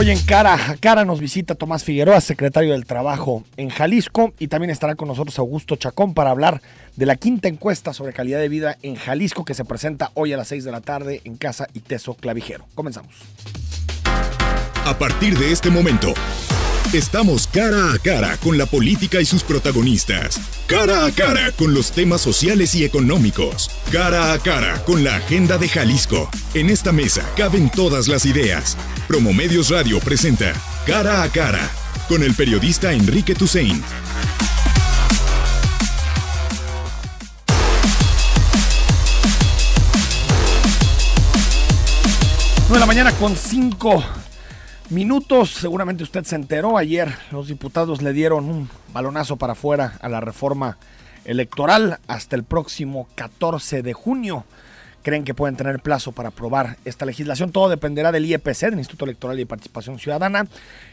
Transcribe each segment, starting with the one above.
Hoy en cara a cara nos visita Tomás Figueroa, secretario del Trabajo en Jalisco, y también estará con nosotros Augusto Chacón para hablar de la quinta encuesta sobre calidad de vida en Jalisco que se presenta hoy a las 6 de la tarde en Casa y Teso Clavijero. Comenzamos. A partir de este momento, Estamos cara a cara con la política y sus protagonistas. Cara a cara con los temas sociales y económicos. Cara a cara con la agenda de Jalisco. En esta mesa caben todas las ideas. Promomedios Radio presenta Cara a cara con el periodista Enrique Tusein. de la mañana con 5 minutos. Seguramente usted se enteró ayer. Los diputados le dieron un balonazo para afuera a la reforma electoral hasta el próximo 14 de junio. Creen que pueden tener plazo para aprobar esta legislación. Todo dependerá del IEPC, del Instituto Electoral y Participación Ciudadana,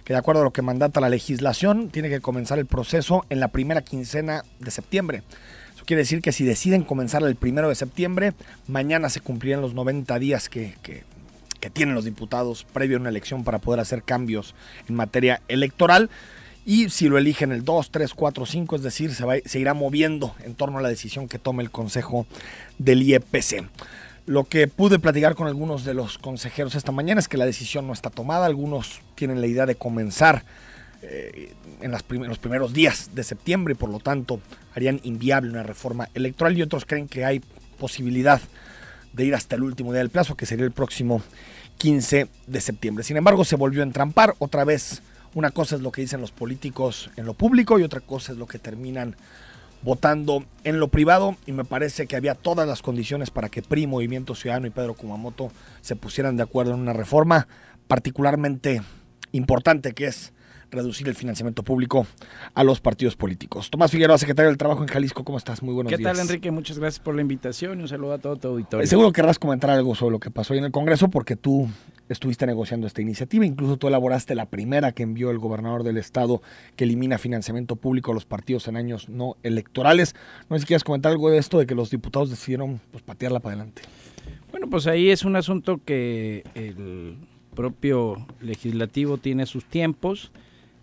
que de acuerdo a lo que mandata la legislación, tiene que comenzar el proceso en la primera quincena de septiembre Eso quiere decir que si deciden comenzar el primero de septiembre, mañana se cumplirán los 90 días que, que tienen los diputados previo a una elección para poder hacer cambios en materia electoral. Y si lo eligen el 2, 3, 4, 5, es decir, se, va, irá moviendo en torno a la decisión que tome el Consejo del IEPC. Lo que pude platicar con algunos de los consejeros esta mañana es que la decisión no está tomada. Algunos tienen la idea de comenzar eh, en, los primeros días de septiembre y por lo tanto harían inviable una reforma electoral y otros creen que hay posibilidad de ir hasta el último día del plazo, que sería el próximo 15 de septiembre. Sin embargo, se volvió a entrampar otra vez. Una cosa es lo que dicen los políticos en lo público y otra cosa es lo que terminan votando en lo privado y me parece que había todas las condiciones para que PRI, Movimiento Ciudadano y Pedro Kumamoto se pusieran de acuerdo en una reforma particularmente importante que es reducir el financiamiento público a los partidos políticos. Tomás Figueroa, secretario del Trabajo en Jalisco, ¿cómo estás? Muy buenos días. ¿Qué tal, Enrique? Muchas gracias por la invitación y un saludo a todo tu auditorio. Eh, seguro querrás comentar algo sobre lo que pasó hoy en el Congreso porque tú estuviste negociando esta iniciativa, incluso tú elaboraste la primera que envió el gobernador del estado que elimina financiamiento público a los partidos en años no electorales. No sé si quieres comentar algo de esto, de que los diputados decidieron pues, patearla para adelante. Bueno, pues ahí es un asunto que el propio legislativo tiene sus tiempos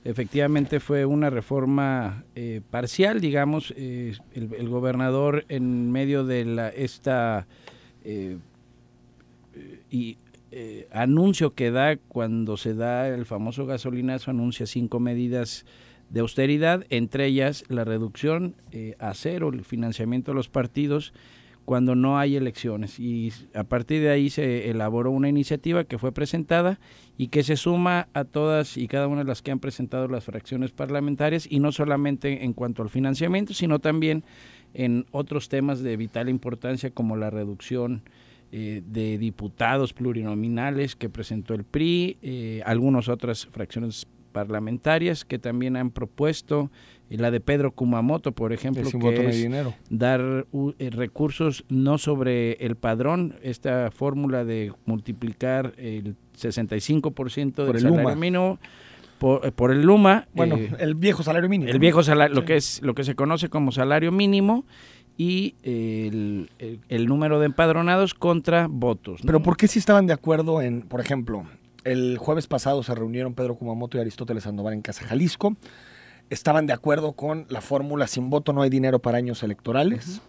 Efectivamente fue una reforma eh, parcial, digamos, eh, el, gobernador en medio de la, esta eh, y, anuncio que da cuando se da el famoso gasolinazo, anuncia cinco medidas de austeridad, entre ellas la reducción a cero, el financiamiento de los partidos, cuando no hay elecciones. Y a partir de ahí se elaboró una iniciativa que fue presentada y que se suma a todas y cada una de las que han presentado las fracciones parlamentarias y no solamente en cuanto al financiamiento, sino también en otros temas de vital importancia como la reducción eh, de diputados plurinominales que presentó el PRI, eh, algunas otras fracciones parlamentarias que también han propuesto, la de Pedro Kumamoto, por ejemplo, que dar eh, recursos no sobre el padrón, esta fórmula de multiplicar el 65% del el salario mínimo eh, por, el Luma. Bueno, eh, el viejo salario mínimo. El viejo salario, lo, que es, lo que se conoce como salario mínimo y el, número de empadronados contra votos. Pero ¿por qué si estaban de acuerdo en, por ejemplo, el jueves pasado se reunieron Pedro Kumamoto y Aristóteles Sandoval en Casa Jalisco. Estaban de acuerdo con la fórmula sin voto no hay dinero para años electorales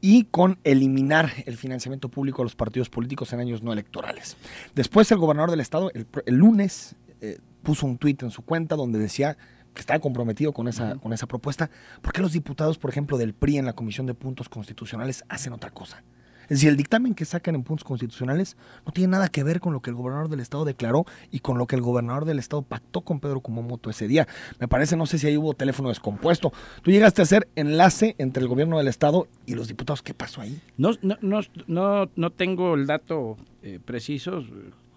y con eliminar el financiamiento público a los partidos políticos en años no electorales. Después el gobernador del estado el, lunes eh, puso un tuit en su cuenta donde decía que estaba comprometido con esa, con esa propuesta. ¿Por qué los diputados, por ejemplo, del PRI en la Comisión de Puntos Constitucionales hacen otra cosa? Es decir, el dictamen que sacan en puntos constitucionales no tiene nada que ver con lo que el gobernador del estado declaró y con lo que el gobernador del estado pactó con Pedro Kumamoto ese día. Me parece, no sé si ahí hubo teléfono descompuesto. Tú llegaste a hacer enlace entre el gobierno del estado y los diputados. ¿Qué pasó ahí? No, no, no, no, no tengo el dato eh, preciso,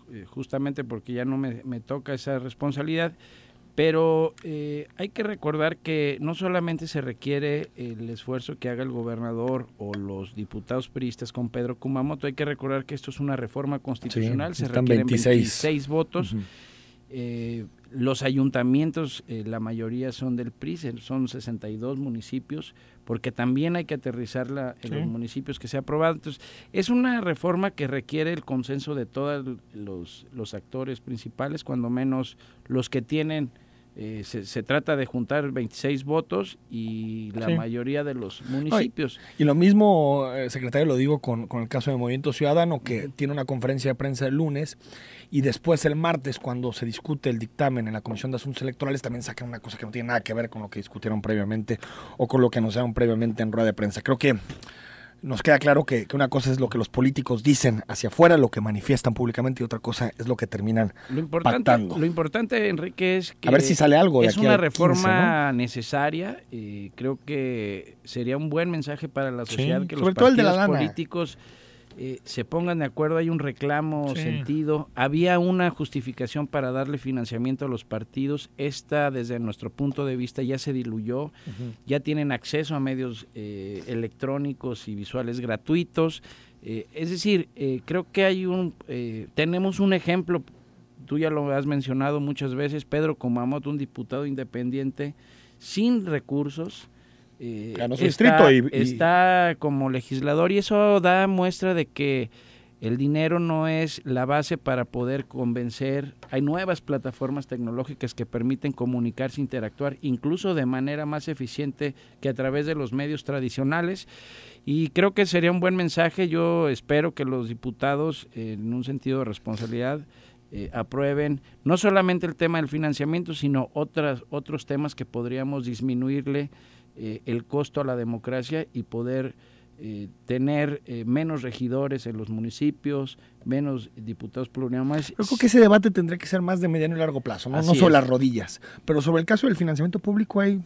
eh, justamente porque ya no me, me toca esa responsabilidad pero eh, hay que recordar que no solamente se requiere el esfuerzo que haga el gobernador o los diputados priistas con Pedro Kumamoto, hay que recordar que esto es una reforma constitucional, se requieren 26, votos. Eh, los ayuntamientos, eh, la mayoría son del PRI, son 62 municipios, porque también hay que aterrizar la, en los municipios que se ha aprobado. Entonces, es una reforma que requiere el consenso de todos los, los actores principales, cuando menos los que tienen eh, se, trata de juntar 26 votos y la mayoría de los municipios. y, lo mismo, eh, secretario, lo digo con, con el caso de Movimiento Ciudadano, que tiene una conferencia de prensa el lunes y después el martes, cuando se discute el dictamen en la Comisión de Asuntos Electorales, también sacan una cosa que no tiene nada que ver con lo que discutieron previamente o con lo que anunciaron previamente en rueda de prensa. Creo que nos queda claro que, una cosa es lo que los políticos dicen hacia afuera, lo que manifiestan públicamente, y otra cosa es lo que terminan lo importante, Lo importante, Enrique, es que... A ver si sale algo Es una reforma necesaria y eh, creo que sería un buen mensaje para la sociedad que los políticos... Eh, se pongan de acuerdo, hay un reclamo sentido. Había una justificación para darle financiamiento a los partidos. Esta, desde nuestro punto de vista, ya se diluyó. Ya tienen acceso a medios eh, electrónicos y visuales gratuitos. Eh, es decir, creo que hay un, tenemos un ejemplo. Tú ya lo has mencionado muchas veces, Pedro Comamoto un diputado independiente sin recursos, eh, está, distrito y, está como legislador y eso da muestra de que el dinero no es la base para poder convencer. Hay nuevas plataformas tecnológicas que permiten comunicarse, interactuar, incluso de manera más eficiente que a través de los medios tradicionales. Y creo que sería un buen mensaje. Yo espero que los diputados, en un sentido de responsabilidad, eh, aprueben no solamente el tema del financiamiento, sino otras, otros temas que podríamos disminuirle eh, el costo a la democracia y poder eh, tener eh, menos regidores en los municipios, menos diputados plurinominales. creo que ese debate tendría que ser más de mediano y largo plazo, no, no sobre las rodillas. Pero sobre el caso del financiamiento público hay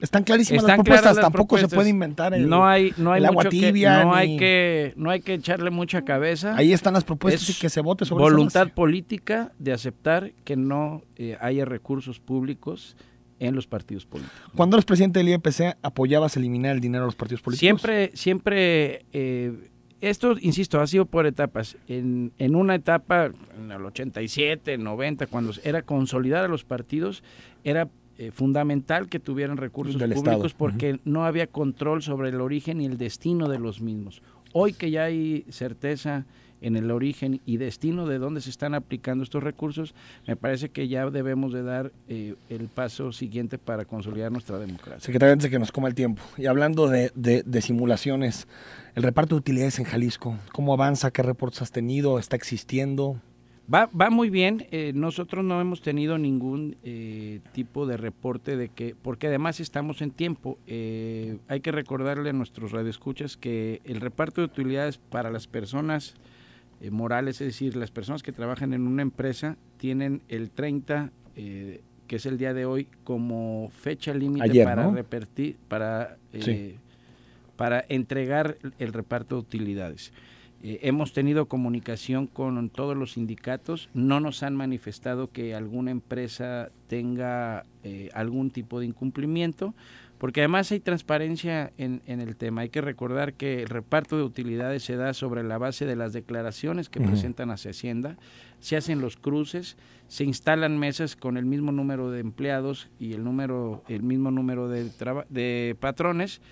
están clarísimas las propuestas, tampoco se puede inventar el, no hay, no hay agua tibia. no, hay que, no hay que echarle mucha cabeza. Ahí están las propuestas y que se vote sobre Voluntad política de aceptar que no haya recursos públicos en los partidos políticos. Cuando eres presidente del IEPC, ¿apoyabas eliminar el dinero a los partidos políticos? Siempre, siempre, eh, esto, insisto, ha sido por etapas. En, en, una etapa, en el 87, 90, cuando era consolidar a los partidos, era eh, fundamental que tuvieran recursos del públicos porque no había control sobre el origen y el destino de los mismos. Hoy que ya hay certeza en el origen y destino de dónde se están aplicando estos recursos, me parece que ya debemos de dar eh, el paso siguiente para consolidar nuestra democracia. Secretario, antes de que nos coma el tiempo, y hablando de, simulaciones, el reparto de utilidades en Jalisco, ¿cómo avanza? ¿Qué reportes has tenido? ¿Está existiendo? Va, muy bien. Eh, nosotros no hemos tenido ningún eh, tipo de reporte de que, porque además estamos en tiempo. hay que recordarle a nuestros radioescuchas que el reparto de utilidades para las personas eh, es decir, las personas que trabajan en una empresa tienen el 30, eh, que es el día de hoy, como fecha límite para repartir, para, eh, para entregar el reparto de utilidades. hemos tenido comunicación con todos los sindicatos, no nos han manifestado que alguna empresa tenga algún tipo de incumplimiento porque además hay transparencia en, el tema. Hay que recordar que el reparto de utilidades se da sobre la base de las declaraciones que presentan hacia Hacienda, se hacen los cruces, se instalan mesas con el mismo número de empleados y el, número, el mismo número de, de patrones,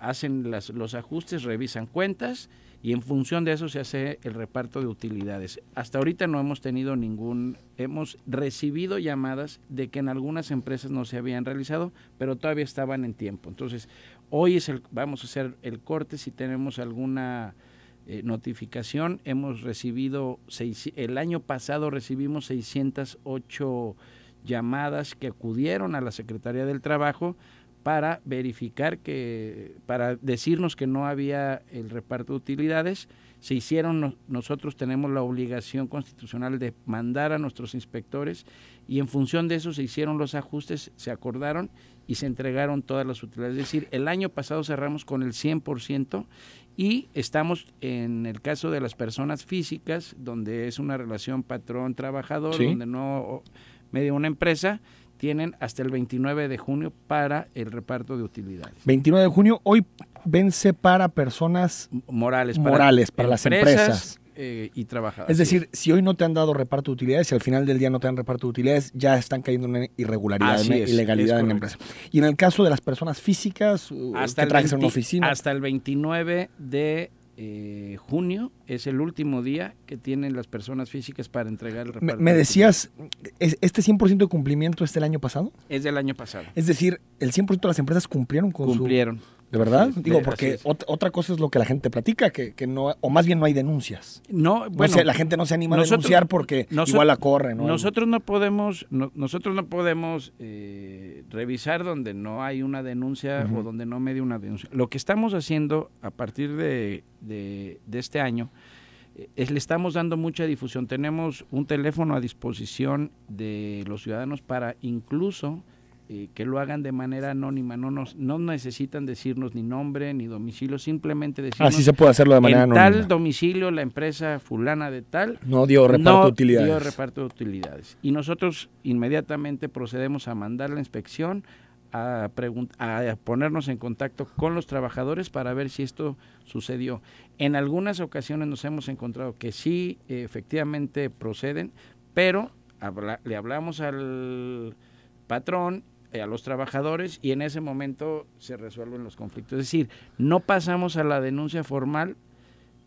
hacen las, los ajustes, revisan cuentas y en función de eso se hace el reparto de utilidades. Hasta ahorita no hemos tenido ningún, hemos recibido llamadas de que en algunas empresas no se habían realizado, pero todavía estaban en tiempo. Entonces, hoy es el, vamos a hacer el corte si tenemos alguna... Eh, notificación, hemos recibido, el año pasado recibimos 608 llamadas que acudieron a la Secretaría del Trabajo para verificar que, para decirnos que no había el reparto de utilidades, se hicieron, nosotros tenemos la obligación constitucional de mandar a nuestros inspectores y en función de eso se hicieron los ajustes, se acordaron y se entregaron todas las utilidades. Es decir, el año pasado cerramos con el 100% y estamos en el caso de las personas físicas, donde es una relación patrón-trabajador, donde no medio una empresa, tienen hasta el 29 de junio para el reparto de utilidades. 29 de junio, hoy vence para personas morales, para, morales, para las empresas. Eh, y trabajadores. Es decir, si hoy no te han dado reparto de utilidades, si al final del día no te dan reparto de utilidades, ya están cayendo en irregularidad, en ilegalidad en la empresa. Y en el caso de las personas físicas, uh, hasta que el una oficina. Hasta el 29 de eh, junio es el último día que tienen las personas físicas para entregar el reparto. Me, decías, ¿este 100% de cumplimiento es del año pasado? Es del año pasado. Es decir, ¿el 100% de las empresas cumplieron con su...? Cumplieron. ¿De verdad? Digo, porque otra cosa es lo que la gente platica, que, que, no, o más bien no hay denuncias. No, bueno. la gente no se anima a denunciar porque igual la corren. Nosotros no podemos, nosotros no podemos eh, revisar donde no hay una denuncia o donde no me una denuncia. Lo que estamos haciendo a partir de, de, de este año eh, es, le estamos dando mucha difusión. Tenemos un teléfono a disposición de los ciudadanos para incluso que lo hagan de manera anónima, no nos no necesitan decirnos ni nombre ni domicilio, simplemente decirnos así se puede hacerlo de manera en tal domicilio la empresa fulana de tal no dio reparto de utilidades. y nosotros inmediatamente procedemos a mandar la inspección a, a, ponernos en contacto con los trabajadores para ver si esto sucedió. En algunas ocasiones nos hemos encontrado que sí, efectivamente proceden, pero le hablamos al patrón eh, a los trabajadores y en ese momento se resuelven los conflictos. Es decir, no pasamos a la denuncia formal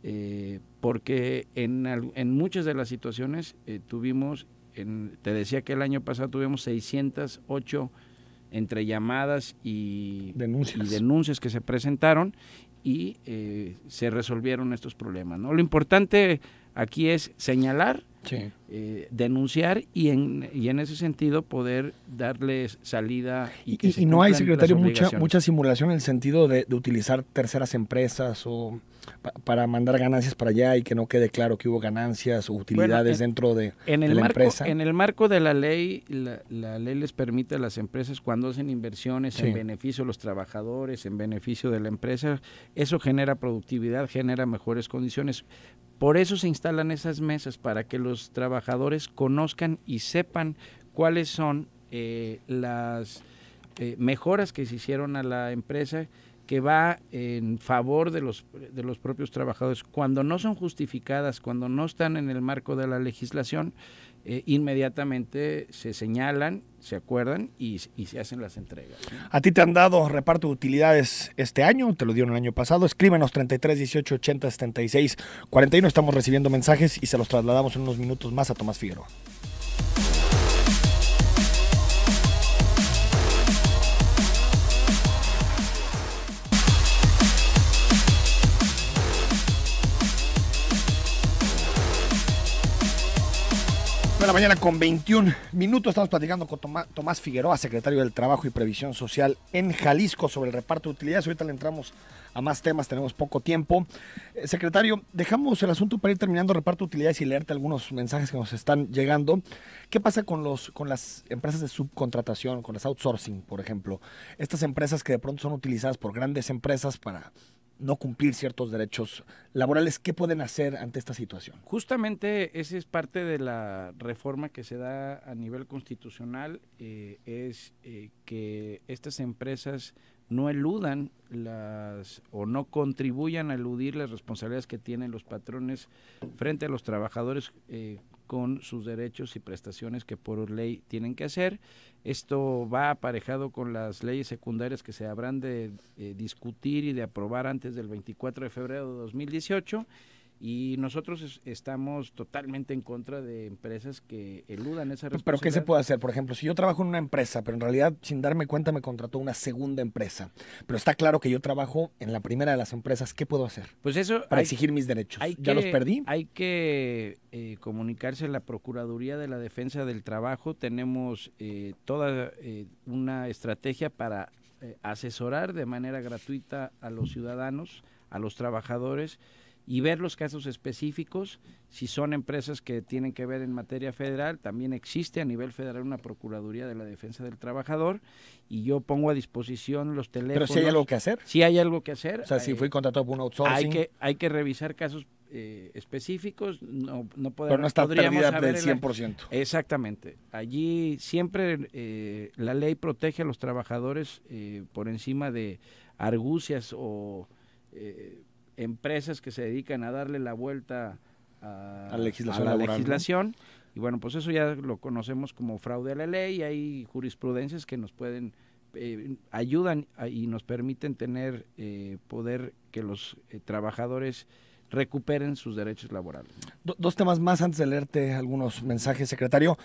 eh, porque en, en, muchas de las situaciones eh, tuvimos, en, te decía que el año pasado tuvimos 608 entre llamadas y denuncias, denuncias que se presentaron y se resolvieron estos problemas. ¿no? Lo importante aquí es señalar eh, denunciar y en, y en ese sentido poder darles salida. Y, y no hay, secretario, mucha, mucha simulación en el sentido de, utilizar terceras empresas o para mandar ganancias para allá y que no quede claro que hubo ganancias o utilidades dentro de, en el la marco, empresa. En el marco de la ley, la, ley les permite a las empresas cuando hacen inversiones en beneficio de los trabajadores, en beneficio de la empresa, eso genera productividad, genera mejores condiciones, por eso se instalan esas mesas, para que los trabajadores conozcan y sepan cuáles son eh, las eh, mejoras que se hicieron a la empresa que va en favor de los, de los propios trabajadores, cuando no son justificadas, cuando no están en el marco de la legislación, eh, inmediatamente se señalan, se acuerdan y, se hacen las entregas. ¿A ti te han dado reparto de utilidades este año? Te lo dieron el año pasado. Escríbenos 33 18 80 76 41. Estamos recibiendo mensajes y se los trasladamos en unos minutos más a Tomás Figueroa. la mañana con 21 minutos estamos platicando con Tomás Figueroa, secretario del Trabajo y Previsión Social en Jalisco sobre el reparto de utilidades. Ahorita le entramos a más temas, tenemos poco tiempo. Eh, secretario, dejamos el asunto para ir terminando reparto de utilidades y leerte algunos mensajes que nos están llegando. ¿Qué pasa con, los, con las empresas de subcontratación, con las outsourcing, por ejemplo? Estas empresas que de pronto son utilizadas por grandes empresas para no cumplir ciertos derechos laborales. ¿Qué pueden hacer ante esta situación? Justamente esa es parte de la reforma que se da a nivel constitucional, eh, es eh, que estas empresas no eludan las o no contribuyan a eludir las responsabilidades que tienen los patrones frente a los trabajadores eh, con sus derechos y prestaciones que por ley tienen que hacer. Esto va aparejado con las leyes secundarias que se habrán de eh, discutir y de aprobar antes del 24 de febrero de 2018 y nosotros estamos totalmente en contra de empresas que eludan esa responsabilidad. Pero ¿qué se puede hacer? Por ejemplo, si yo trabajo en una empresa, pero en realidad sin darme cuenta me contrató una segunda empresa, pero está claro que yo trabajo en la primera de las empresas, ¿qué puedo hacer? Pues eso... Para exigir mis derechos. ¿Ya los perdí? Hay que eh, comunicarse a la Procuraduría de la Defensa del Trabajo. Tenemos eh, toda eh, una estrategia para asesorar de manera gratuita a los ciudadanos, a los trabajadores y ver los casos específicos, si son empresas que tienen que ver en materia federal, también existe a nivel federal una Procuraduría de la Defensa del Trabajador y yo pongo a disposición los teléfonos. Pero si hay algo que hacer. Si hay algo que hacer. O sea, si eh, fui contratado por un outsourcing. Hay que, hay que revisar casos eh, específicos, no, podemos... Pero no está perdida del 100%. exactamente. Allí siempre eh, la ley protege a los trabajadores por encima de argucias o empresas que se dedican a darle la vuelta a, la legislación. Y bueno, pues eso ya lo conocemos como fraude a la ley y hay jurisprudencias que nos pueden, eh, ayudan y nos permiten tener eh, poder que los eh, trabajadores recuperen sus derechos laborales. dos temas más antes de leerte algunos mensajes, secretario.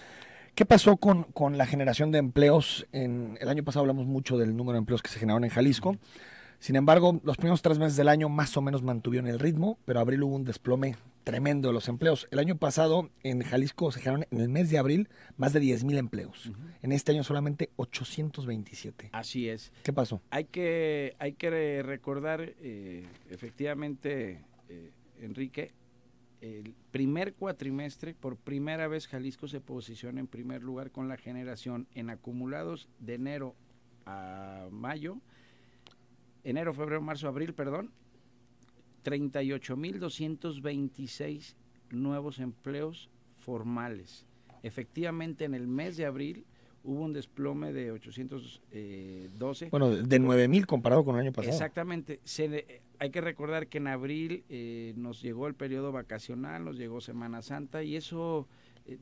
¿Qué pasó con, con la generación de empleos? En, el año pasado hablamos mucho del número de empleos que se generaron en Jalisco. Sin embargo, los primeros tres meses del año más o menos mantuvieron el ritmo, pero abril hubo un desplome tremendo de los empleos. El año pasado en Jalisco se generaron en el mes de abril más de 10.000 mil empleos. En este año solamente 827. Así es. ¿Qué pasó? Hay que, hay que recordar, eh, efectivamente, eh, Enrique, el primer cuatrimestre, por primera vez Jalisco se posiciona en primer lugar con la generación en acumulados de enero a mayo enero, febrero, marzo, abril, perdón, 38.226 nuevos empleos formales. Efectivamente, en el mes de abril hubo un desplome de 812. Eh, bueno, de 9.000 comparado con el año pasado. Exactamente. Se, eh, hay que recordar que en abril eh, nos llegó el periodo vacacional, nos llegó Semana Santa y eso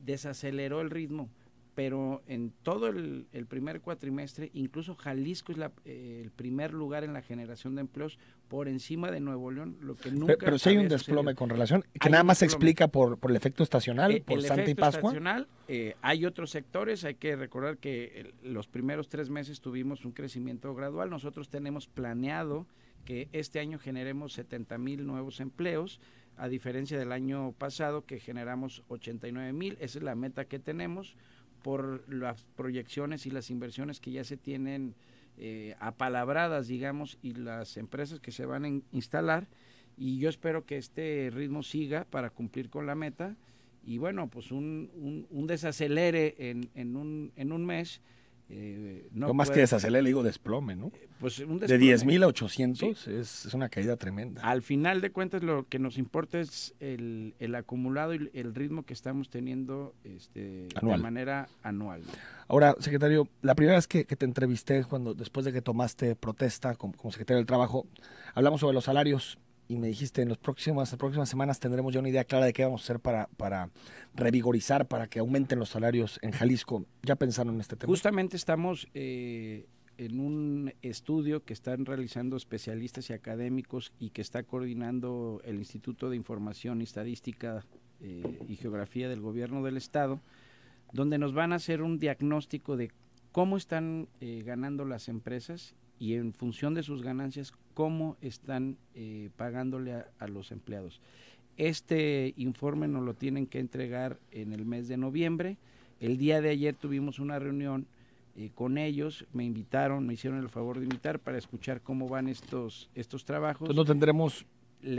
desaceleró el ritmo pero en todo el, primer cuatrimestre, incluso Jalisco es eh, el primer lugar en la generación de empleos por encima de Nuevo León, lo que nunca... Pero, pero hay un desplome con relación, que nada más se explica por, el efecto estacional, eh, por Santa y Pascua. Estacional, eh, hay otros sectores, hay que recordar que los primeros tres meses tuvimos un crecimiento gradual, nosotros tenemos planeado que este año generemos 70 mil nuevos empleos, a diferencia del año pasado que generamos 89 mil, esa es la meta que tenemos por las proyecciones y las inversiones que ya se tienen eh, apalabradas, digamos, y las empresas que se van a instalar. Y yo espero que este ritmo siga para cumplir con la meta. Y bueno, pues un, un, un desacelere en, en, un, en un mes, eh, no, más que desacelere, le digo desplome, ¿no? Eh, pues un De 10.000 a 800 es, una caída tremenda. Al final de cuentas, lo que nos importa es el, acumulado y el ritmo que estamos teniendo este, de manera anual. Ahora, secretario, la primera vez que, te entrevisté, cuando después de que tomaste protesta como secretario del Trabajo, hablamos sobre los salarios y me dijiste, en las próximas semanas tendremos ya una idea clara de qué vamos a hacer para, para revigorizar, para que aumenten los salarios en Jalisco. ¿Ya pensaron en este tema? Justamente estamos eh, en un estudio que están realizando especialistas y académicos y que está coordinando el Instituto de Información y Estadística eh, y Geografía del Gobierno del Estado, donde nos van a hacer un diagnóstico de cómo están eh, ganando las empresas y en función de sus ganancias cómo están eh, pagándole a, los empleados. Este informe nos lo tienen que entregar en el mes de noviembre. El día de ayer tuvimos una reunión eh, con ellos, me invitaron, me hicieron el favor de invitar para escuchar cómo van estos, estos trabajos. no tendremos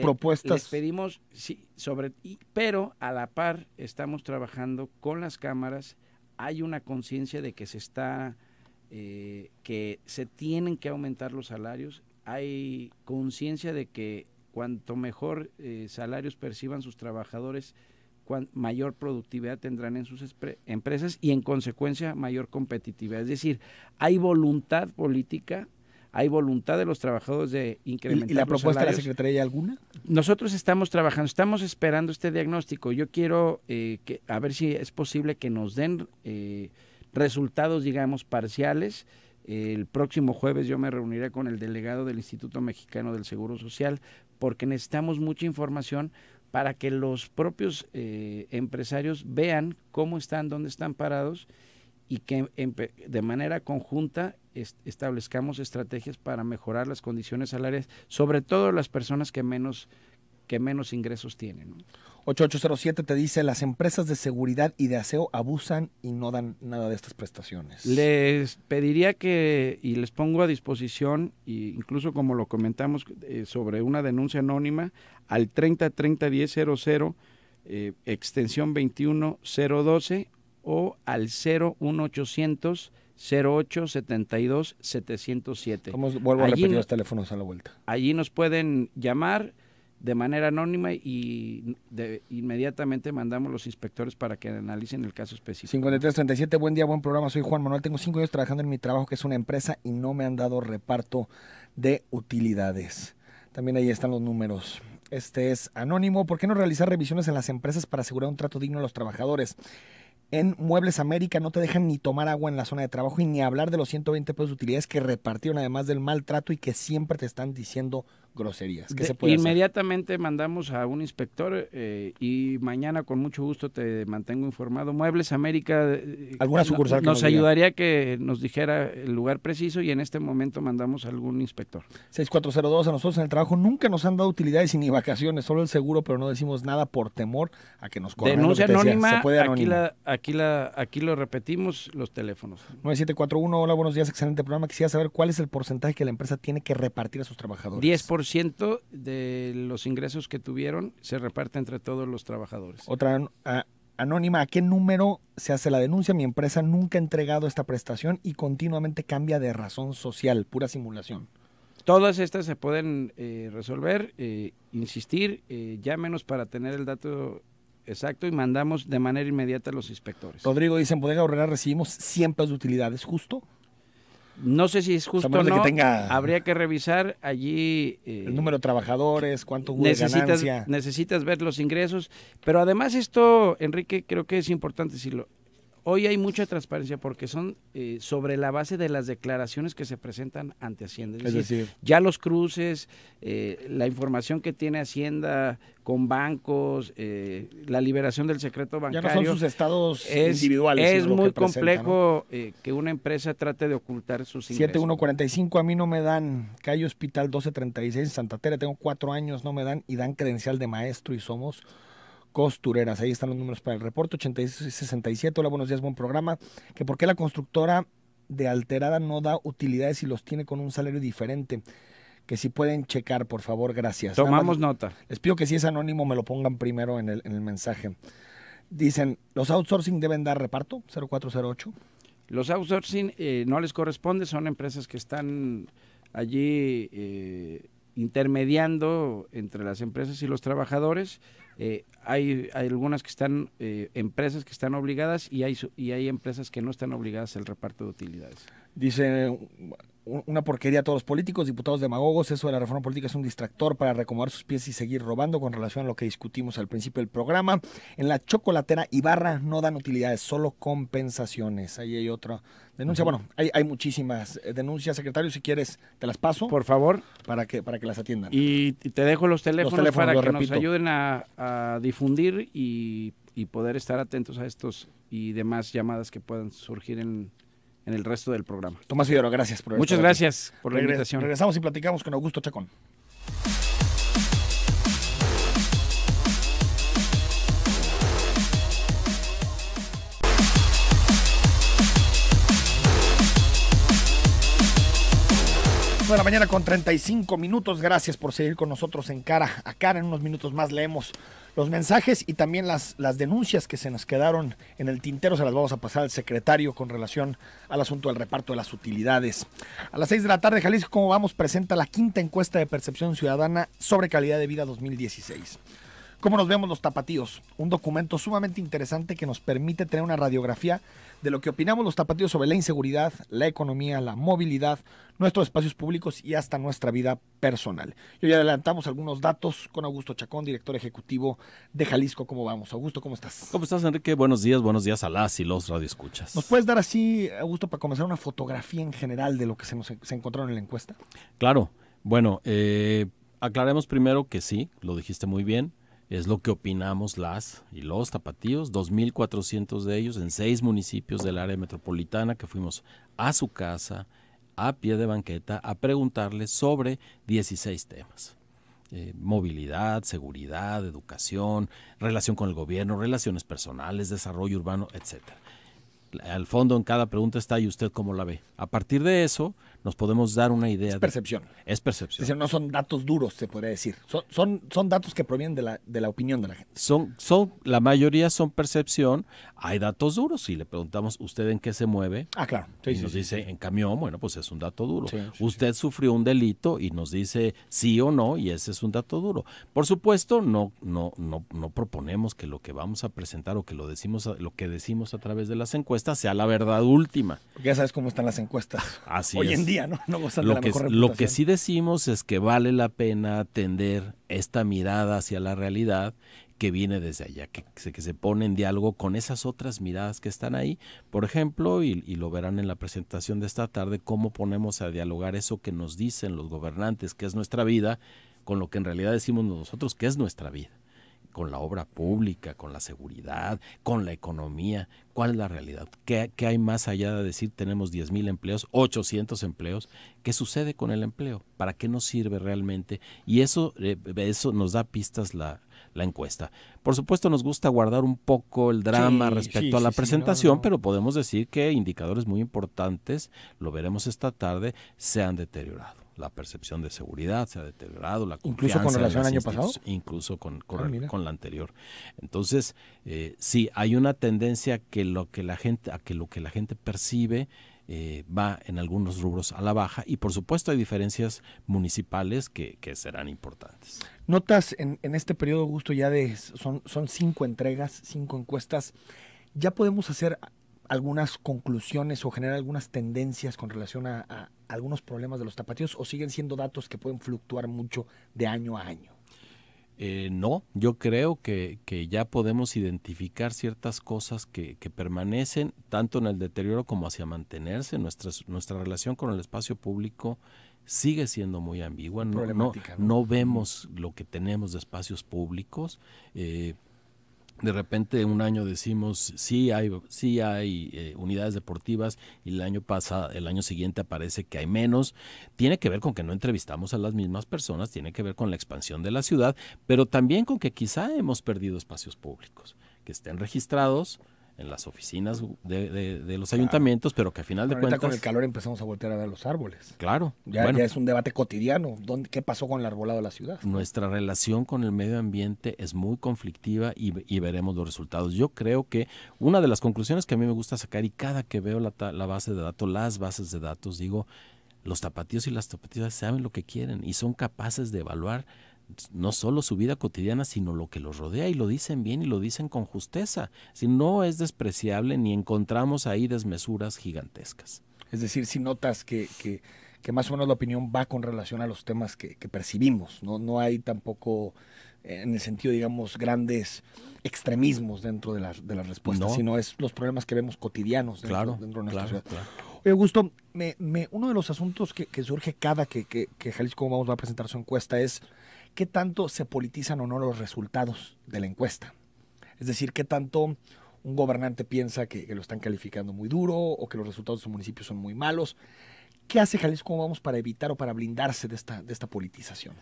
propuestas. Les pedimos, sí, sobre, y, pero a la par estamos trabajando con las cámaras. Hay una conciencia de que se está eh, que se tienen que aumentar los salarios. Hay conciencia de que cuanto mejor eh, salarios perciban sus trabajadores, mayor productividad tendrán en sus empresas y en consecuencia mayor competitividad. Es decir, hay voluntad política hay voluntad de los trabajadores de incrementar. ¿Y la propuesta de la Secretaría alguna? Nosotros estamos trabajando, estamos esperando este diagnóstico. Yo quiero eh, a ver si es posible que nos den eh, resultados, digamos, parciales. El próximo jueves yo me reuniré con el delegado del Instituto Mexicano del Seguro Social porque necesitamos mucha información para que los propios eh, empresarios vean cómo están, dónde están parados y que de manera conjunta establezcamos estrategias para mejorar las condiciones salariales, sobre todo las personas que menos que menos ingresos tienen. 8807 te dice, las empresas de seguridad y de aseo abusan y no dan nada de estas prestaciones. Les pediría que, y les pongo a disposición, incluso como lo comentamos eh, sobre una denuncia anónima, al 30 30 eh, extensión 21 o al 01800 08 72 707. vuelvo a repetir los teléfonos a la vuelta. Allí nos pueden llamar de manera anónima y inmediatamente mandamos los inspectores para que analicen el caso específico. 5337, buen día, buen programa. Soy Juan Manuel, tengo cinco años trabajando en mi trabajo, que es una empresa, y no me han dado reparto de utilidades. También ahí están los números. Este es anónimo. ¿Por qué no realizar revisiones en las empresas para asegurar un trato digno a los trabajadores? En Muebles América no te dejan ni tomar agua en la zona de trabajo y ni hablar de los 120 pesos de utilidades que repartieron, además del maltrato y que siempre te están diciendo groserías. se puede inmediatamente mandamos a un inspector eh, y mañana con mucho gusto te mantengo informado. Muebles América. Eh, ¿Alguna sucursal? nos, ayudaría que nos dijera el lugar preciso y en este momento mandamos a algún inspector. 6402, a nosotros en el trabajo nunca nos han dado utilidades ni vacaciones, solo el seguro, pero no decimos nada por temor a que nos corran. Denuncia anónima, aquí, la, aquí, aquí lo repetimos, los teléfonos. 9741, hola, buenos días, excelente programa. Quisiera saber cuál es el porcentaje que la empresa tiene que repartir a sus trabajadores. 10% ciento de los ingresos que tuvieron se reparte entre todos los trabajadores. Otra anónima, ¿a qué número se hace la denuncia? Mi empresa nunca ha entregado esta prestación y continuamente cambia de razón social, pura simulación. Todas estas se pueden eh, resolver, eh, insistir, eh, ya llámenos para tener el dato Exacto, y mandamos de manera inmediata a los inspectores. Rodrigo dice, en Bodega recibimos 100 pesos de utilidades, ¿justo? No sé si es justo no. habría que revisar allí. Eh, el número de trabajadores, cuánto hubo necesitas, de ganancia. Necesitas ver los ingresos. Pero además, esto, Enrique, creo que es importante decirlo. Hoy hay mucha transparencia porque son eh, sobre la base de las declaraciones que se presentan ante Hacienda. Es, decir, ya los cruces, eh, la información que tiene Hacienda con bancos, eh, la liberación del secreto bancario. Ya no son sus estados individuales. Es muy complejo que una empresa trate de ocultar sus ingresos. 7145 a mí no me dan. Calle Hospital 1236 en Santa Tere, tengo cuatro años, no me dan y dan credencial de maestro y somos costureras. Ahí están los números para el reporte, 8667. Hola, buenos días, buen programa. Que por qué la constructora de Alterada no da utilidades y los tiene con un salario diferente. Que si pueden checar, por favor, gracias. Tomamos nota. Les pido que si es anónimo me lo pongan primero en el, mensaje. Dicen, ¿los outsourcing deben dar reparto? 0408. Los outsourcing eh, no les corresponde, son empresas que están allí eh, intermediando entre las empresas y los trabajadores eh, hay, algunas que están, eh, empresas que están obligadas y hay, y hay empresas que no están obligadas al reparto de utilidades. Dice una porquería a todos los políticos, diputados demagogos, eso de la reforma política es un distractor para recomodar sus pies y seguir robando con relación a lo que discutimos al principio del programa. En la chocolatera Ibarra no dan utilidades, solo compensaciones. Ahí hay otra denuncia. Bueno, hay, hay, muchísimas eh, denuncias, secretario, si quieres te las paso. Por favor. Para que, para que las atiendan. Y te dejo los teléfonos, para que nos ayuden a, difundir y poder estar atentos a estos y demás llamadas que puedan surgir en en el resto del programa. Tomás Figueroa, gracias por Muchas gracias por la invitación. Regresamos y platicamos con Augusto Chacón. de la mañana con 35 minutos. Gracias por seguir con nosotros en cara a cara. En unos minutos más leemos los mensajes y también las, las denuncias que se nos quedaron en el tintero. Se las vamos a pasar al secretario con relación al asunto del reparto de las utilidades. A las 6 de la tarde, Jalisco, cómo vamos, presenta la quinta encuesta de percepción ciudadana sobre calidad de vida 2016. ¿Cómo nos vemos los tapatíos? Un documento sumamente interesante que nos permite tener una radiografía de lo que opinamos los tapatíos sobre la inseguridad, la economía, la movilidad, nuestros espacios públicos y hasta nuestra vida personal. Y hoy adelantamos algunos datos con Augusto Chacón, director ejecutivo de Jalisco. ¿Cómo vamos? Augusto, ¿cómo estás? ¿Cómo estás, Enrique? Buenos días, buenos días a las y los radioescuchas. ¿Nos puedes dar así, Augusto, para comenzar una fotografía en general de lo que se, encontró en la encuesta? Claro. Bueno, eh, aclaremos primero que sí, lo dijiste muy bien es lo que opinamos las y los tapatíos, 2.400 de ellos en seis municipios del área metropolitana que fuimos a su casa, a pie de banqueta, a preguntarles sobre 16 temas. Eh, movilidad, seguridad, educación, relación con el gobierno, relaciones personales, desarrollo urbano, etc. Al fondo en cada pregunta está y usted cómo la ve. A partir de eso, nos podemos dar una idea. Es percepción. es percepción. no son datos duros, se podría decir. Son, son, datos que provienen de la, de la, opinión de la gente. Son, son, la mayoría son percepción. Hay datos duros. Si le preguntamos, ¿usted en qué se mueve? Ah, claro. y nos dice, en camión, bueno, pues es un dato duro. usted sufrió un delito y nos dice sí o no, y ese es un dato duro. Por supuesto, no, no, no, no proponemos que lo que vamos a presentar o que lo decimos, lo que decimos a través de las encuestas sea la verdad última. Porque ya sabes cómo están las encuestas. Así es lo que, sí decimos es que vale la pena atender esta mirada hacia la realidad que viene desde allá, que, que, se pone en diálogo con esas otras miradas que están ahí. Por ejemplo, y, lo verán en la presentación de esta tarde, cómo ponemos a dialogar eso que nos dicen los gobernantes, que es nuestra vida, con lo que en realidad decimos nosotros, que es nuestra vida con la obra pública, con la seguridad, con la economía. ¿Cuál es la realidad? ¿Qué, hay más allá de decir tenemos 10.000 empleos, 800 empleos? ¿Qué sucede con el empleo? ¿Para qué nos sirve realmente? Y eso, eh, eso nos da pistas la, encuesta. Por supuesto, nos gusta guardar un poco el drama respecto a la presentación, pero podemos decir que indicadores muy importantes, lo veremos esta tarde, se han deteriorado la percepción de seguridad se ha deteriorado, la confianza. Incluso con relación al año pasado. Incluso con, ah, con, la anterior. Entonces, eh, sí, hay una tendencia que lo que la gente, a que lo que la gente percibe eh, va en algunos rubros a la baja y por supuesto hay diferencias municipales que, serán importantes. Notas en, este periodo, Gusto, ya de son, son cinco entregas, cinco encuestas. Ya podemos hacer algunas conclusiones o generar algunas tendencias con relación a, algunos problemas de los tapatíos o siguen siendo datos que pueden fluctuar mucho de año a año? Eh, no, yo creo que, ya podemos identificar ciertas cosas que, permanecen tanto en el deterioro como hacia mantenerse. Nuestra, nuestra relación con el espacio público sigue siendo muy ambigua. No, vemos lo que tenemos de espacios públicos. Eh, de repente un año decimos sí hay sí hay eh, unidades deportivas y el año pasa el año siguiente aparece que hay menos tiene que ver con que no entrevistamos a las mismas personas tiene que ver con la expansión de la ciudad pero también con que quizá hemos perdido espacios públicos que estén registrados en las oficinas de, los ayuntamientos, pero que a final de Ahorita cuentas... con el calor empezamos a voltear a ver los árboles. Claro. Ya, es un debate cotidiano. ¿Qué pasó con el arbolado de la ciudad? Nuestra relación con el medio ambiente es muy conflictiva y, veremos los resultados. Yo creo que una de las conclusiones que a mí me gusta sacar y cada que veo la, base de datos, las bases de datos, digo, los tapatíos y las tapatías saben lo que quieren y son capaces de evaluar no solo su vida cotidiana, sino lo que los rodea y lo dicen bien y lo dicen con justeza. Si no es despreciable ni encontramos ahí desmesuras gigantescas. Es decir, si notas que, que, más o menos la opinión va con relación a los temas que, percibimos, ¿no? no hay tampoco eh, en el sentido, digamos, grandes extremismos dentro de las, de las respuestas, sino es los problemas que vemos cotidianos dentro, claro, dentro de nuestra sociedad. Oye, Augusto, me, me, uno de los asuntos que, surge cada que, que, que Jalisco Vamos va a presentar su encuesta es qué tanto se politizan o no los resultados de la encuesta. Es decir, qué tanto un gobernante piensa que, lo están calificando muy duro o que los resultados de su municipio son muy malos. ¿Qué hace Jalisco? ¿Cómo vamos para evitar o para blindarse de esta, de esta politización?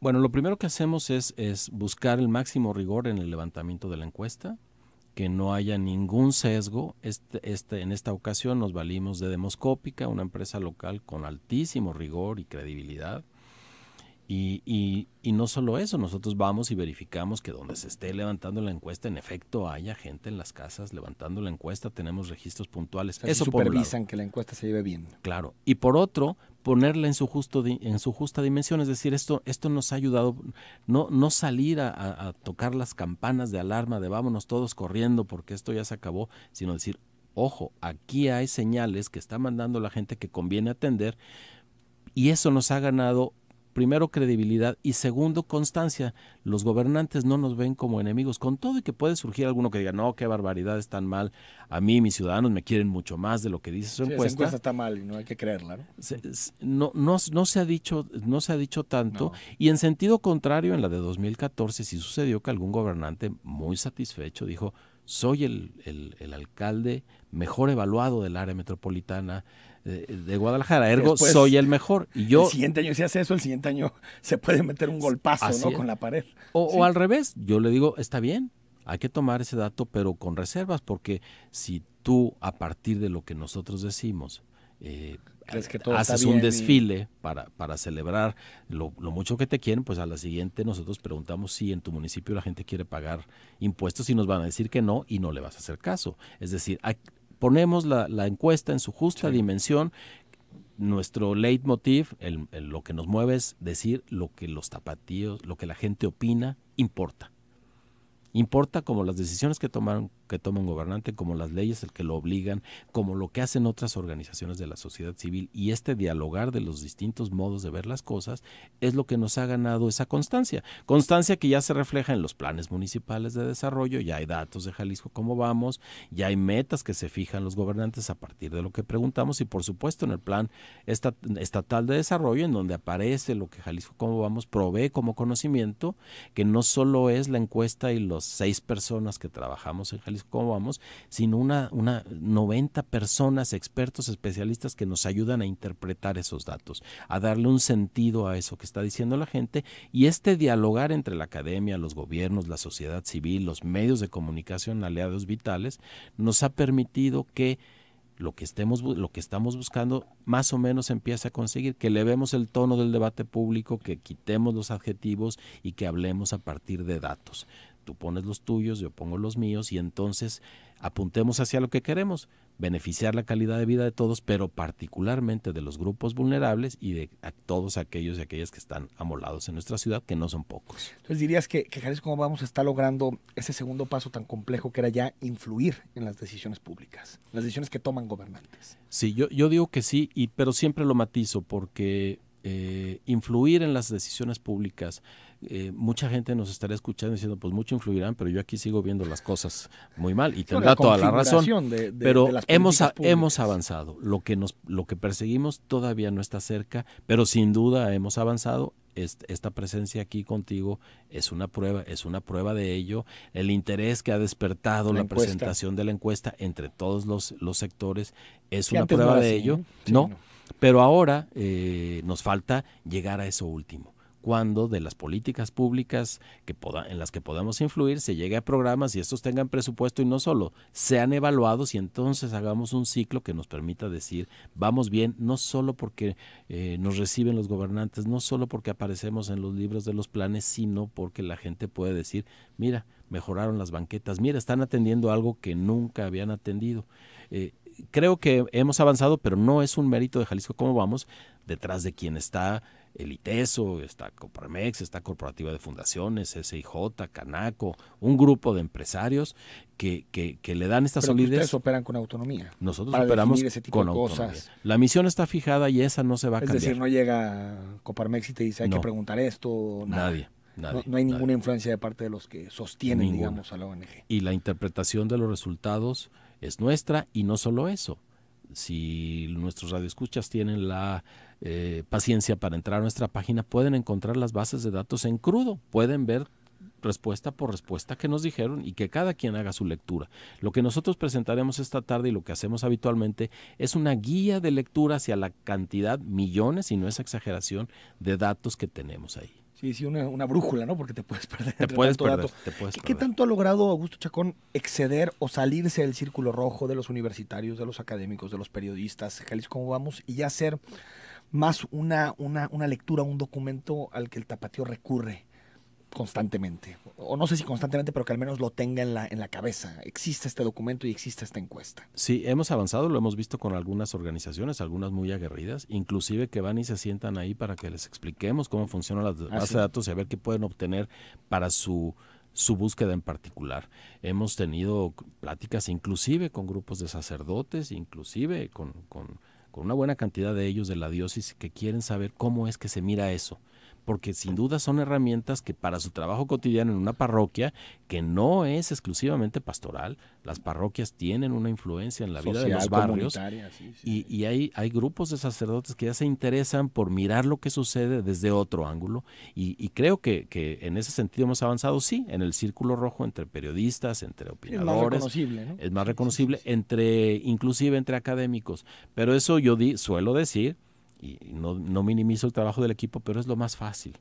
Bueno, lo primero que hacemos es, es buscar el máximo rigor en el levantamiento de la encuesta, que no haya ningún sesgo. Este, este en esta ocasión nos valimos de Demoscópica, una empresa local con altísimo rigor y credibilidad y, y, no solo eso, nosotros vamos y verificamos que donde se esté levantando la encuesta, en efecto, haya gente en las casas levantando la encuesta, tenemos registros puntuales. eso supervisan que la encuesta se lleve bien. Claro. Y por otro, ponerla en su justo en su justa dimensión, es decir, esto esto nos ha ayudado no no salir a, a tocar las campanas de alarma de vámonos todos corriendo porque esto ya se acabó, sino decir ojo, aquí hay señales que está mandando la gente que conviene atender y eso nos ha ganado primero credibilidad y segundo constancia. Los gobernantes no nos ven como enemigos, con todo y que puede surgir alguno que diga, no, qué barbaridad, es tan mal. A mí mis ciudadanos me quieren mucho más de lo que dice su sí, Esa encuesta está mal y no hay que creerla, ¿no? Se, no, se ha dicho, no se ha dicho tanto. Y en sentido contrario, en la de 2014 sí sucedió que algún gobernante muy satisfecho dijo, soy el alcalde mejor evaluado del área metropolitana, de, Guadalajara. Ergo, soy el mejor. Y yo, el siguiente año, si hace eso, el siguiente año se puede meter un golpazo ¿no? con la pared. O, al revés, yo le digo, está bien, hay que tomar ese dato, pero con reservas, porque si tú, a partir de lo que nosotros decimos, eh, que haces un desfile para, para celebrar lo, lo, mucho que te quieren, pues a la siguiente nosotros preguntamos si en tu municipio la gente quiere pagar impuestos y nos van a decir que no y no le vas a hacer caso. Es decir, hay ponemos la, encuesta en su justa dimensión. Nuestro leitmotiv, lo que nos mueve es decir lo que los tapatíos, lo que la gente opina, importa. Importa como las decisiones que, toman que toma un gobernante, como las leyes el que lo obligan, como lo que hacen otras organizaciones de la sociedad civil y este dialogar de los distintos modos de ver las cosas es lo que nos ha ganado esa constancia. Constancia que ya se refleja en los planes municipales de desarrollo, ya hay datos de Jalisco cómo vamos, ya hay metas que se fijan los gobernantes a partir de lo que preguntamos y por supuesto en el plan estatal de desarrollo en donde aparece lo que Jalisco cómo vamos provee como conocimiento que no solo es la encuesta y los seis personas que trabajamos en Jalisco Cómo Vamos, sino una, una 90 personas, expertos, especialistas que nos ayudan a interpretar esos datos, a darle un sentido a eso que está diciendo la gente y este dialogar entre la academia, los gobiernos, la sociedad civil, los medios de comunicación aliados vitales, nos ha permitido que lo que estemos lo que estamos buscando más o menos empiece a conseguir que vemos el tono del debate público, que quitemos los adjetivos y que hablemos a partir de datos tú pones los tuyos, yo pongo los míos y entonces apuntemos hacia lo que queremos, beneficiar la calidad de vida de todos, pero particularmente de los grupos vulnerables y de todos aquellos y aquellas que están amolados en nuestra ciudad, que no son pocos. Entonces dirías que, que ¿cómo vamos a estar logrando ese segundo paso tan complejo que era ya influir en las decisiones públicas, las decisiones que toman gobernantes. Sí, yo, yo digo que sí, y, pero siempre lo matizo porque eh, influir en las decisiones públicas eh, mucha gente nos estará escuchando diciendo, pues mucho influirán, pero yo aquí sigo viendo las cosas muy mal y tendrá toda la razón. pero hemos, hemos avanzado. Lo que, nos, lo que perseguimos todavía no está cerca, pero sin duda hemos avanzado esta presencia aquí contigo es una prueba, es una prueba de ello. El interés que ha despertado la, presentación de la encuesta entre todos los, los sectores es una prueba de ello. ¿eh? pero ahora eh, nos falta llegar a eso último cuando de las políticas públicas que en las que podamos influir se llegue a programas y estos tengan presupuesto y no solo sean evaluados y entonces hagamos un ciclo que nos permita decir vamos bien no solo porque eh, nos reciben los gobernantes, no solo porque aparecemos en los libros de los planes, sino porque la gente puede decir mira, mejoraron las banquetas, mira, están atendiendo algo que nunca habían atendido. Eh, creo que hemos avanzado, pero no es un mérito de Jalisco cómo vamos, detrás de quien está el ITESO, está Coparmex, está Corporativa de Fundaciones, SIJ, Canaco, un grupo de empresarios que, le dan esta Pero solidez. Ustedes operan con autonomía. Nosotros operamos ese con de Cosas. La misión está fijada y esa no se va a cambiar. Es decir, no llega Coparmex y te dice hay que preguntar esto. Nadie. no, hay ninguna influencia de parte de los que sostienen, digamos, a la ONG. Y la interpretación de los resultados es nuestra y no solo eso. Si nuestros radioescuchas tienen la eh, paciencia para entrar a nuestra página, pueden encontrar las bases de datos en crudo, pueden ver respuesta por respuesta que nos dijeron y que cada quien haga su lectura. Lo que nosotros presentaremos esta tarde y lo que hacemos habitualmente es una guía de lectura hacia la cantidad, millones, y no es exageración, de datos que tenemos ahí. Sí, sí, una, brújula, ¿no? Porque te puedes perder. Te puedes, perder, ¿Qué, tanto ha logrado Augusto Chacón exceder o salirse del círculo rojo de los universitarios, de los académicos, de los periodistas, Jalisco, cómo vamos, y ya ser... Hacer más una, una, lectura, un documento al que el tapatío recurre constantemente, o no sé si constantemente, pero que al menos lo tenga en la, en la cabeza. Existe este documento y existe esta encuesta. Sí, hemos avanzado, lo hemos visto con algunas organizaciones, algunas muy aguerridas, inclusive que van y se sientan ahí para que les expliquemos cómo funcionan las bases de datos y a ver qué pueden obtener para su su búsqueda en particular. Hemos tenido pláticas inclusive con grupos de sacerdotes, inclusive con, con con una buena cantidad de ellos de la diócesis que quieren saber cómo es que se mira eso, porque sin duda son herramientas que para su trabajo cotidiano en una parroquia, que no es exclusivamente pastoral, las parroquias tienen una influencia en la vida de los barrios y, hay, grupos de sacerdotes que ya se interesan por mirar lo que sucede desde otro ángulo y, creo que, en ese sentido hemos avanzado, sí, en el círculo rojo entre periodistas, entre opinadores. Es más reconocible, Es más reconocible, entre, inclusive entre académicos. Pero eso yo di, suelo decir y no, no, minimizo el trabajo del equipo, pero es lo más fácil.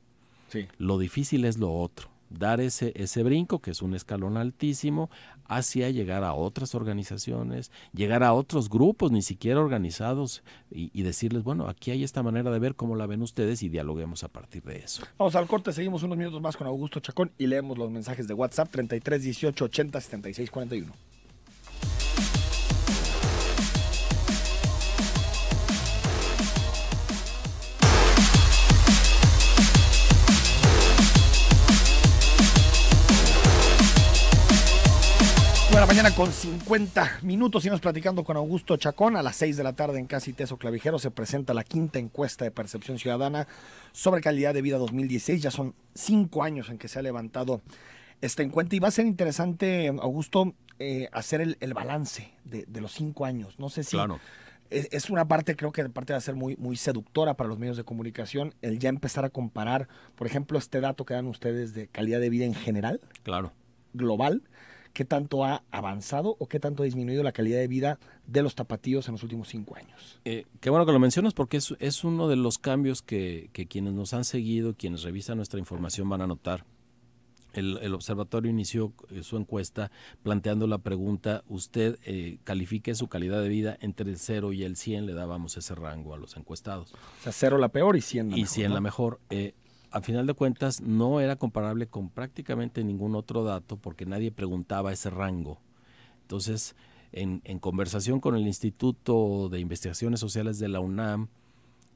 Sí. Lo difícil es lo otro, dar ese, ese brinco, que es un escalón altísimo, hacia llegar a otras organizaciones, llegar a otros grupos, ni siquiera organizados, y, y decirles, bueno, aquí hay esta manera de ver cómo la ven ustedes y dialoguemos a partir de eso. Vamos al corte, seguimos unos minutos más con Augusto Chacón y leemos los mensajes de WhatsApp 33 18 80 76 41. con 50 minutos. nos platicando con Augusto Chacón. A las 6 de la tarde en Casi Teso Clavijero se presenta la quinta encuesta de percepción ciudadana sobre calidad de vida 2016. Ya son cinco años en que se ha levantado esta encuesta y va a ser interesante, Augusto, eh, hacer el, balance de, los cinco años. No sé si claro. es, una parte, creo que de parte va a ser muy, muy seductora para los medios de comunicación, el ya empezar a comparar, por ejemplo, este dato que dan ustedes de calidad de vida en general. Claro. Global qué tanto ha avanzado o qué tanto ha disminuido la calidad de vida de los tapatíos en los últimos cinco años. Eh, qué bueno que lo mencionas porque es, es uno de los cambios que, quienes nos han seguido, quienes revisan nuestra información van a notar. El, observatorio inició eh, su encuesta planteando la pregunta, usted eh, califique su calidad de vida entre el 0 y el 100, le dábamos ese rango a los encuestados. O sea, 0 la peor y 100 la mejor. Y 100 la mejor a final de cuentas no era comparable con prácticamente ningún otro dato porque nadie preguntaba ese rango. Entonces, en, conversación con el Instituto de Investigaciones Sociales de la UNAM,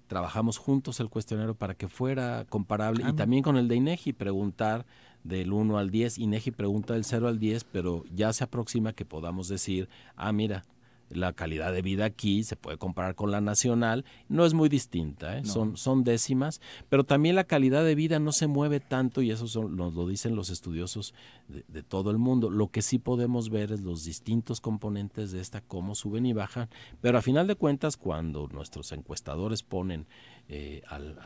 trabajamos juntos el cuestionario para que fuera comparable y ah, también con el de INEGI preguntar del 1 al 10, INEGI pregunta del 0 al 10, pero ya se aproxima que podamos decir, ah, mira, la calidad de vida aquí se puede comparar con la nacional, no es muy distinta, ¿eh? son, son décimas, pero también la calidad de vida no se mueve tanto y eso son, nos lo dicen los estudiosos de, todo el mundo. Lo que sí podemos ver es los distintos componentes de esta, cómo suben y bajan, pero a final de cuentas cuando nuestros encuestadores ponen eh, al,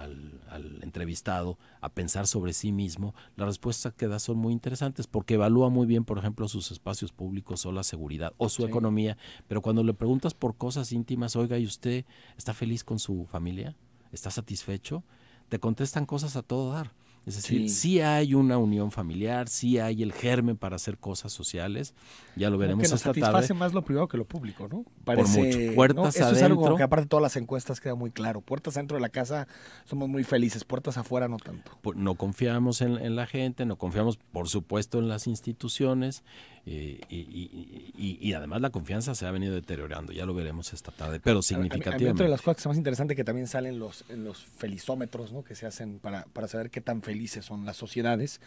entrevistado a pensar sobre sí mismo, las respuestas que da son muy interesantes porque evalúa muy bien, por ejemplo, sus espacios públicos o la seguridad o su economía, pero cuando le preguntas por cosas íntimas, oiga, ¿y usted está feliz con su familia? ¿Está satisfecho? Te contestan cosas a todo dar. Es decir, si hay una unión familiar, si hay el germen para hacer cosas sociales. Ya lo veremos que nos satisface más lo privado que lo público, ¿no? Por mucho. Puertas Eso es algo que aparte todas las encuestas queda muy claro. Puertas dentro de la casa somos muy felices, puertas afuera no tanto. No confiamos en, en la gente, no confiamos, por supuesto, en las instituciones y, además la confianza se ha venido deteriorando, ya lo veremos esta tarde, pero significativamente. otra de las cosas que es más interesante que también salen los, los felizómetros, Que se hacen para, saber qué tan felices son las sociedades.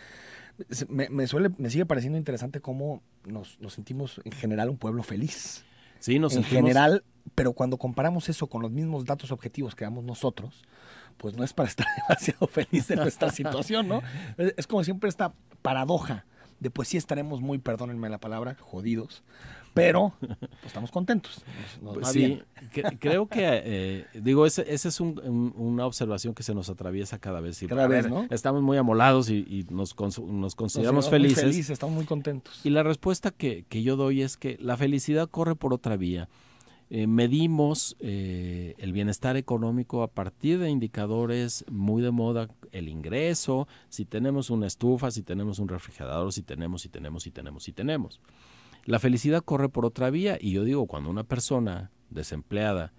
Me, suele, me sigue pareciendo interesante cómo nos, sentimos en general un pueblo feliz. Sí, nos en general, pero cuando comparamos eso con los mismos datos objetivos que damos nosotros, pues no es para estar demasiado feliz de nuestra situación, ¿no? Es como siempre esta paradoja pues sí estaremos muy, perdónenme la palabra, jodidos, pero pues, estamos contentos. Pues sí, creo que, eh, digo, esa es una observación que se nos atraviesa cada vez. Y cada vez, ¿no? Estamos muy amolados y, nos, consideramos felices. Muy Estamos muy contentos. Y la respuesta que, que yo doy es que la felicidad corre por otra vía. Eh, medimos eh, el bienestar económico a partir de indicadores muy de moda, el ingreso, si tenemos una estufa, si tenemos un refrigerador, si tenemos, si tenemos, si tenemos, si tenemos. La felicidad corre por otra vía y yo digo, cuando una persona desempleada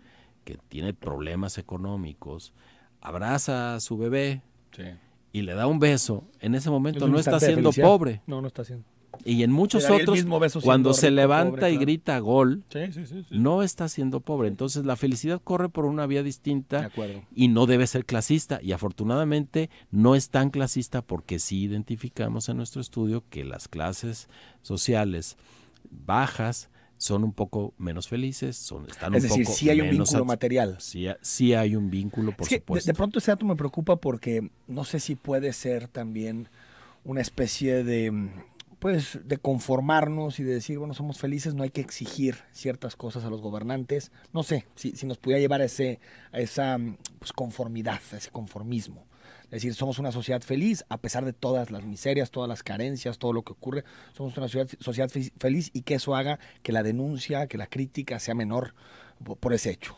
que tiene problemas económicos abraza a su bebé y le da un beso, en ese momento no está siendo pobre. No, no está siendo y en muchos otros, cuando se levanta y grita gol, no está siendo pobre. Entonces la felicidad corre por una vía distinta y no debe ser clasista. Y afortunadamente no es tan clasista porque sí identificamos en nuestro estudio que las clases sociales bajas son un poco menos felices, son, están es decir, sí hay un vínculo material. Sí, hay un vínculo, por supuesto. de, pronto ese dato me preocupa porque no sé si puede ser también una especie de mm, pues de conformarnos y de decir, bueno, somos felices, no hay que exigir ciertas cosas a los gobernantes. No sé si, si nos pudiera llevar a, ese, a esa mm, pues, conformidad, a ese conformismo. Es decir, somos una sociedad feliz a pesar de todas las miserias, todas las carencias, todo lo que ocurre. Somos una sociedad, feliz y que eso haga que la denuncia, que la crítica sea menor por ese hecho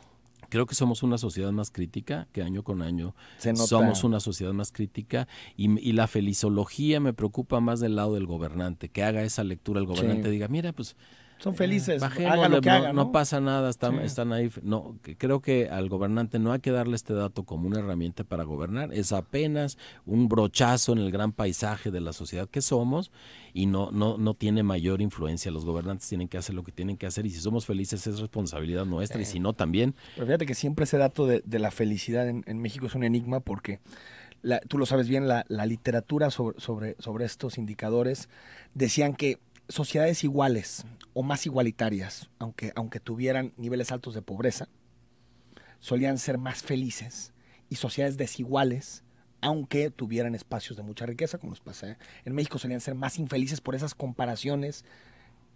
creo que somos una sociedad más crítica, que año con año somos una sociedad más crítica y, la felizología me preocupa más del lado del gobernante, que haga esa lectura el gobernante diga, mira, pues son eh, felices, hagan lo que no, ¿no? pasa nada, están, están ahí. No, creo que al gobernante no hay que darle este dato como una herramienta para gobernar, es apenas un brochazo en el gran paisaje de la sociedad que somos y no, no, no tiene mayor influencia. Los gobernantes tienen que hacer lo que tienen que hacer y si somos felices es responsabilidad nuestra y si no también. Pero fíjate que siempre ese dato de, la felicidad en, México es un enigma porque... tú lo sabes bien, la, literatura sobre, sobre, estos indicadores decían que sociedades iguales o más igualitarias, aunque, aunque tuvieran niveles altos de pobreza, solían ser más felices y sociedades desiguales, aunque tuvieran espacios de mucha riqueza, como nos pasa en México, solían ser más infelices por esas comparaciones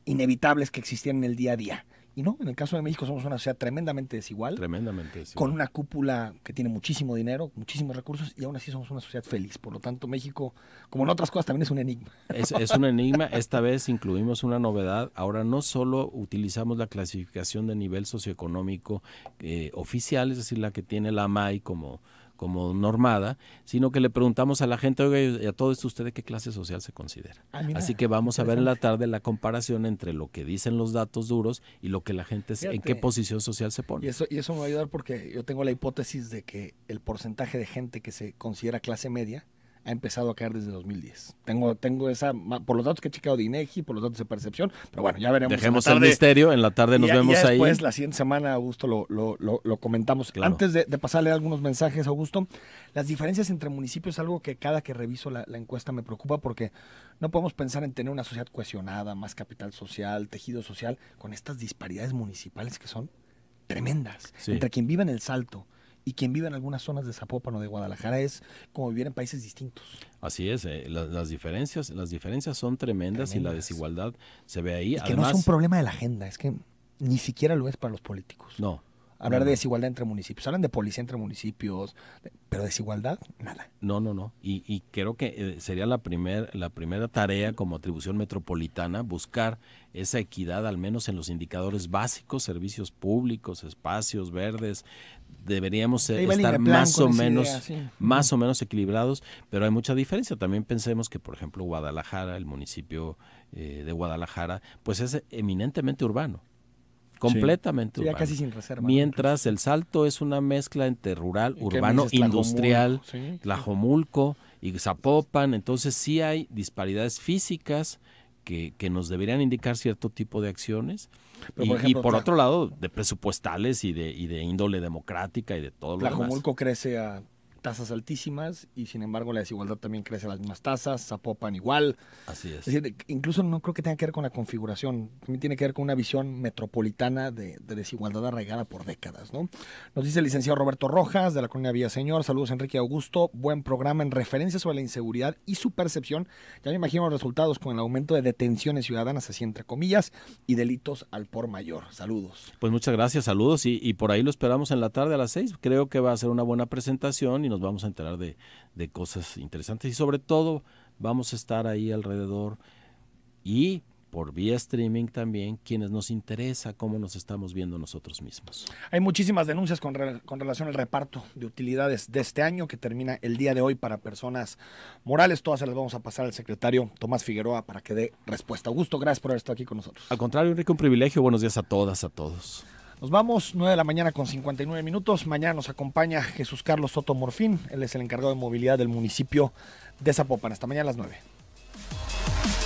inevitables que existían en el día a día. Y no, en el caso de México somos una sociedad tremendamente desigual. Tremendamente Con una cúpula que tiene muchísimo dinero, muchísimos recursos, y aún así somos una sociedad feliz. Por lo tanto, México, como en otras cosas, también es un enigma. Es, un enigma. Esta vez incluimos una novedad. Ahora no solo utilizamos la clasificación de nivel socioeconómico eh, oficial, es decir, la que tiene la MAI como como normada, sino que le preguntamos a la gente, oiga, y a todo esto de qué clase social se considera. Ah, Así que vamos a ver en la tarde la comparación entre lo que dicen los datos duros y lo que la gente, en qué posición social se pone. eso, y eso me va a ayudar porque yo tengo la hipótesis de que el porcentaje de gente que se considera clase media ha empezado a caer desde 2010. Tengo, tengo esa, por los datos que he checado de INEGI, por los datos de percepción, pero bueno, ya veremos. Dejemos el misterio, en la tarde nos vemos y después, ahí. Después, la siguiente semana, Augusto, lo, comentamos. Antes de, pasarle algunos mensajes, Augusto, las diferencias entre municipios es algo que cada que reviso la, encuesta me preocupa porque no podemos pensar en tener una sociedad cohesionada, más capital social, tejido social, con estas disparidades municipales que son tremendas. Entre quien vive en el Salto, y quien vive en algunas zonas de Zapopan o de Guadalajara es como vivir en países distintos. Así es, eh, las diferencias las diferencias son tremendas, y la desigualdad se ve ahí. Es que no es un problema de la agenda, es que ni siquiera lo es para los políticos. No, Hablar de desigualdad entre municipios. Hablan de policía entre municipios, pero desigualdad, nada. No, no, no. Y, creo que eh, sería la, primer, la primera tarea como atribución metropolitana buscar esa equidad, al menos en los indicadores básicos, servicios públicos, espacios verdes, deberíamos eh, estar más o menos más o menos equilibrados, pero hay mucha diferencia. También pensemos que, por ejemplo, Guadalajara, el municipio eh, de Guadalajara, pues es eminentemente urbano completamente Mientras el Salto es una mezcla entre rural, urbano, industrial, Tlajomulco, y Zapopan, entonces sí hay disparidades físicas que, nos deberían indicar cierto tipo de acciones. y, por, otro lado, de presupuestales y de, de índole democrática y de todo lo Tlajomulco crece a tasas altísimas y sin embargo la desigualdad también crece a las mismas tasas, Zapopan igual. Así es. incluso no creo que tenga que ver con la configuración, también tiene que ver con una visión metropolitana de, desigualdad arraigada por décadas. ¿no? Nos dice el licenciado Roberto Rojas de la colonia Villaseñor, saludos Enrique Augusto, buen programa en referencia sobre la inseguridad y su percepción. Ya me imagino los resultados con el aumento de detenciones ciudadanas, así entre comillas, y delitos al por mayor. Saludos. Pues muchas gracias, saludos y, y por ahí lo esperamos en la tarde a las seis. Creo que va a ser una buena presentación. Y nos vamos a enterar de, cosas interesantes y sobre todo vamos a estar ahí alrededor y por vía streaming también quienes nos interesa cómo nos estamos viendo nosotros mismos. Hay muchísimas denuncias con, con, relación al reparto de utilidades de este año que termina el día de hoy para personas morales. Todas se las vamos a pasar al secretario Tomás Figueroa para que dé respuesta. Augusto, gracias por haber estado aquí con nosotros. Al contrario, Enrique, un privilegio. Buenos días a todas, a todos. Nos vamos, 9 de la mañana con 59 minutos. Mañana nos acompaña Jesús Carlos Soto Morfín. Él es el encargado de movilidad del municipio de Zapopan. Hasta mañana a las 9.